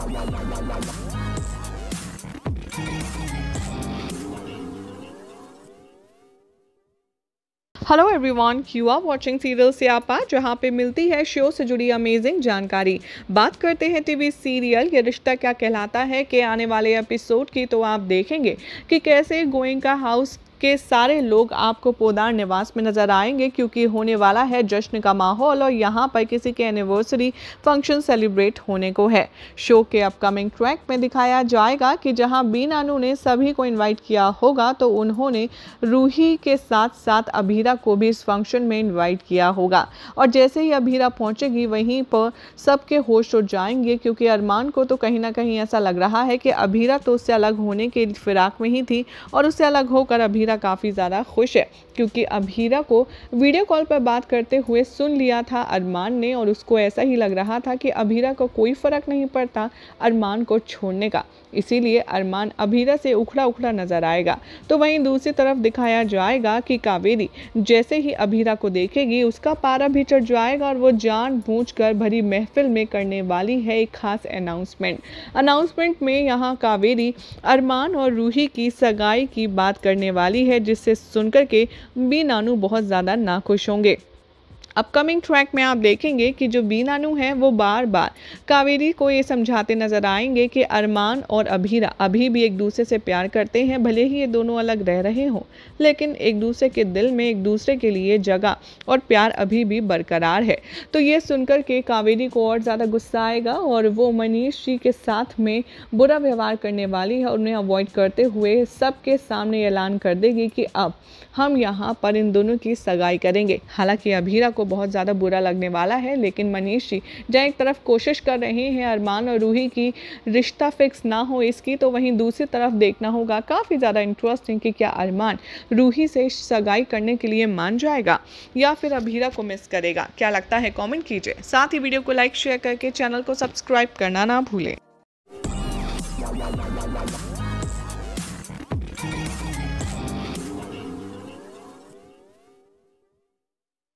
hello everyone you are watching serial से आज जहाँ पे मिलती है शो से जुड़ी अमेजिंग जानकारी बात करते हैं टीवी सीरियल ये रिश्ता क्या कहलाता है के आने वाले एपिसोड की तो आप देखेंगे कि कैसे गोइंग का हाउस के सारे लोग आपको पोदार निवास में नजर आएंगे क्योंकि होने वाला है जश्न का माहौल और यहाँ पर किसी के एनिवर्सरी फंक्शन सेलिब्रेट होने को है शो के अपकमिंग ट्रैक में दिखाया जाएगा कि जहाँ बीनानू ने सभी को इन्वाइट किया होगा तो उन्होंने रूही के साथ साथ अभीरा को भी इस फंक्शन में इन्वाइट किया होगा और जैसे ही अभीरा पहुंचेगी वहीं पर सबके होश उठ जाएंगे क्योंकि अरमान को तो कहीं ना कहीं ऐसा लग रहा है कि अभीरा तो उससे अलग होने के फिराक में ही थी और उससे अलग होकर अभीरा अभीरा काफ़ी ज़्यादा खुश है क्योंकि अभीरा को वीडियो कॉल पर बात करते हुए सुन लिया था अरमान ने और उसको ऐसा ही लग रहा था कि अभीरा को कोई फ़र्क नहीं पड़ता अरमान को छोड़ने का इसीलिए अरमान अभीरा से उखड़ा उखड़ा नजर आएगा तो वहीं दूसरी तरफ दिखाया जाएगा कि कावेरी जैसे ही अभीरा को देखेगी उसका पारा भी चढ़ जाएगा और वो जान बूझ कर भरी महफिल में करने वाली है एक खास अनाउंसमेंट अनाउंसमेंट में यहाँ कावेरी अरमान और रूही की सगाई की बात करने वाली है जिससे सुनकर के बी नानू बहुत ज़्यादा नाखुश होंगे अपकमिंग ट्रैक में आप देखेंगे कि जो नू है वो बार बार कावेरी को ये समझाते नजर आएंगे कि अरमान और अभीरा अभी भी एक दूसरे से प्यार करते हैं भले ही ये दोनों अलग रह रहे हों लेकिन एक दूसरे के दिल में एक दूसरे के लिए जगह और प्यार अभी भी बरकरार है तो ये सुनकर के कावेरी को और ज़्यादा गुस्सा आएगा और वो मनीष जी के साथ में बुरा व्यवहार करने वाली है और उन्हें अवॉइड करते हुए सबके सामने ऐलान कर देगी कि अब हम यहाँ पर इन दोनों की सगाई करेंगे हालांकि अभीरा को को बहुत ज़्यादा बुरा लगने वाला है लेकिन मनीष जी जहाँ एक तरफ कोशिश कर रहे हैं अरमान और रूही की रिश्ता फिक्स ना हो इसकी तो वहीं दूसरी तरफ देखना होगा काफ़ी ज़्यादा इंटरेस्टिंग कि क्या अरमान रूही से सगाई करने के लिए मान जाएगा या फिर अभीरा को मिस करेगा क्या लगता है कॉमेंट कीजिए साथ ही वीडियो को लाइक शेयर करके चैनल को सब्सक्राइब करना ना भूलें